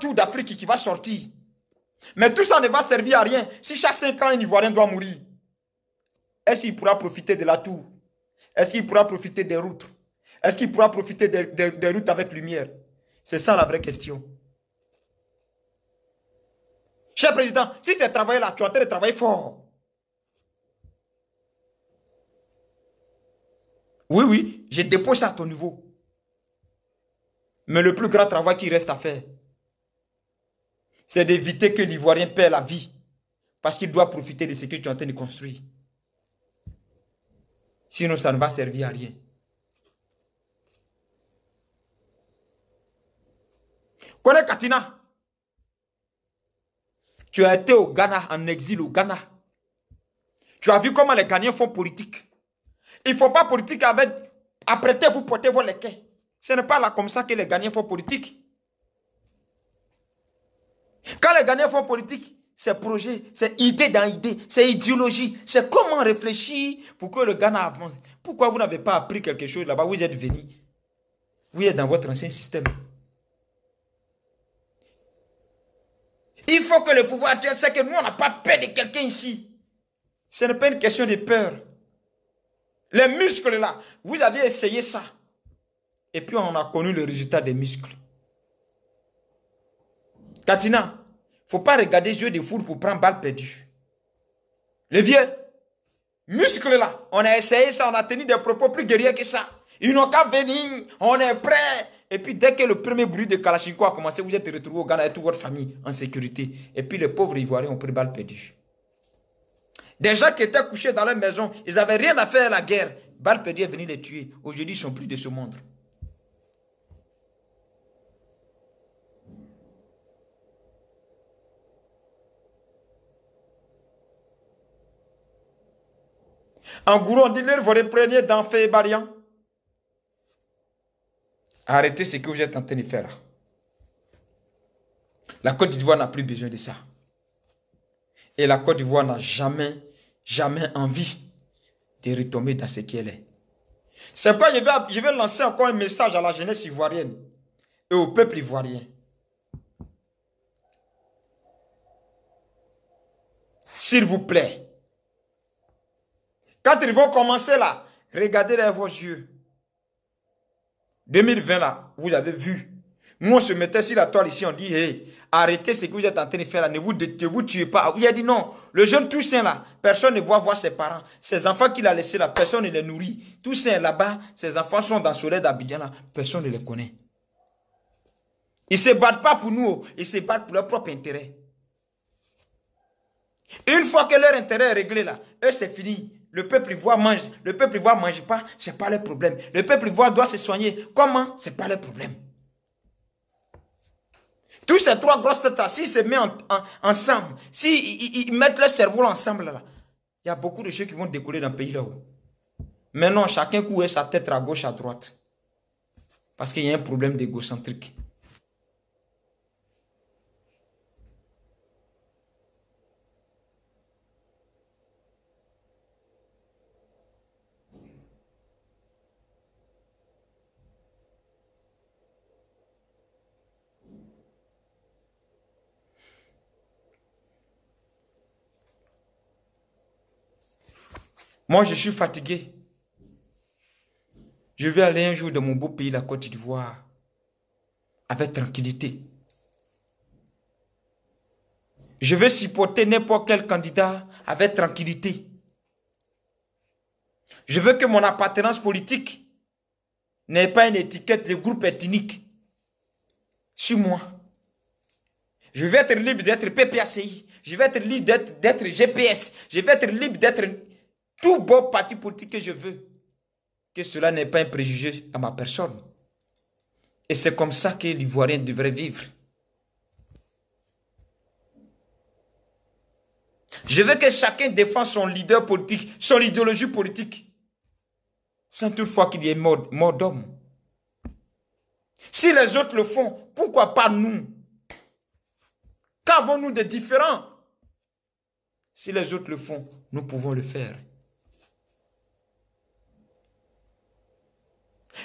tout d'Afrique qui va sortir. Mais tout ça ne va servir à rien si chaque 5 ans, un Ivoirien doit mourir. Est-ce qu'il pourra profiter de la tour Est-ce qu'il pourra profiter des routes Est-ce qu'il pourra profiter des, routes avec lumière C'est ça la vraie question. Cher président, si c'est travaillé là, tu as de travailler fort. Oui, oui, je dépose ça à ton niveau. Mais le plus grand travail qui reste à faire, c'est d'éviter que l'Ivoirien perd la vie. Parce qu'il doit profiter de ce que tu es en train de construire. Sinon, ça ne va servir à rien. Connais Katina. Tu as été au Ghana, en exil au Ghana. Tu as vu comment les Ghanéens font politique. Ils ne font pas politique avec apprêtez-vous, portez vos quais. Ce n'est pas là comme ça que les Ghanéens font politique. Quand les Ghanéens font politique, c'est projet, c'est idée dans idée, c'est idéologie, c'est comment réfléchir pour que le Ghana avance. Pourquoi vous n'avez pas appris quelque chose là-bas Vous êtes venu. Vous êtes dans votre ancien système. Il faut que le pouvoir actuel sache que nous, on n'a pas peur de quelqu'un ici. Ce n'est pas une question de peur. Les muscles là, vous avez essayé ça. Et puis on a connu le résultat des muscles. Katina, faut pas regarder yeux de foule pour prendre balle perdue. Les vieux, muscles là, on a essayé ça, on a tenu des propos plus guerriers que ça. Ils n'ont qu'à venir, on est prêt. Et puis dès que le premier bruit de Kalachinko a commencé, vous êtes retrouvés au Ghana et toute votre famille en sécurité. Et puis les pauvres Ivoiriens ont pris balle perdue. Des gens qui étaient couchés dans leur maison, ils n'avaient rien à faire à la guerre. Balle perdue est venu les tuer. Aujourd'hui, ils sont plus de ce monde. En gros, on dit vous les prenez dans Fébarian. Arrêtez ce que vous êtes en train de faire La Côte d'Ivoire n'a plus besoin de ça. Et la Côte d'Ivoire n'a jamais, jamais envie de retomber dans ce qu'elle est. C'est pourquoi je vais, je vais lancer encore un message à la jeunesse ivoirienne et au peuple ivoirien. S'il vous plaît, quand ils vont commencer là, regardez dans vos yeux. 2020 là, vous avez vu. Nous, on se mettait sur la toile ici, on dit, hey, arrêtez ce que vous êtes en train de faire là, ne vous, vous tuez pas. Il a dit non, le jeune Toussaint là, personne ne voit voir ses parents. Ses enfants qu'il a laissés là, personne ne les nourrit. Toussaint là-bas, ses enfants sont dans le soleil d'Abidjan là, personne ne les connaît. Ils se battent pas pour nous, oh. ils se battent pour leur propre intérêt. Une fois que leur intérêt est réglé là, eux c'est fini. Le peuple ivoire mange, le peuple voit mange pas, ce n'est pas le problème. Le peuple ivoire doit se soigner. Comment Ce n'est pas le problème. Tous ces trois grosses têtes, s'ils se mettent ensemble, s'ils ils mettent leur cerveau ensemble, là, il y a beaucoup de choses qui vont décoller dans le pays là-haut. Maintenant, chacun couvre sa tête à gauche, à droite. Parce qu'il y a un problème d'égocentrique. Moi, je suis fatigué. Je vais aller un jour dans mon beau pays, la Côte d'Ivoire, avec tranquillité. Je vais supporter n'importe quel candidat avec tranquillité. Je veux que mon appartenance politique n'ait pas une étiquette de groupe ethnique sur moi. Je veux être libre d'être PPACI. Je vais être libre d'être GPS. Je vais être libre d'être tout beau parti politique que je veux, que cela n'est pas un préjugé à ma personne. Et c'est comme ça que l'Ivoirien devrait vivre. Je veux que chacun défende son leader politique, son idéologie politique, sans toutefois qu'il y ait mort, mort d'homme. Si les autres le font, pourquoi pas nous Qu'avons-nous de différent Si les autres le font, nous pouvons le faire.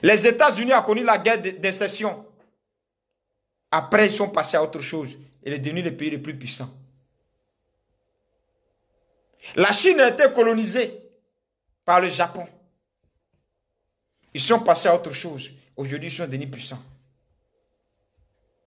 Les États-Unis ont connu la guerre d'incession, Après, ils sont passés à autre chose. Et sont devenus le pays le plus puissant. La Chine a été colonisée par le Japon. Ils sont passés à autre chose. Aujourd'hui, ils sont devenus puissants.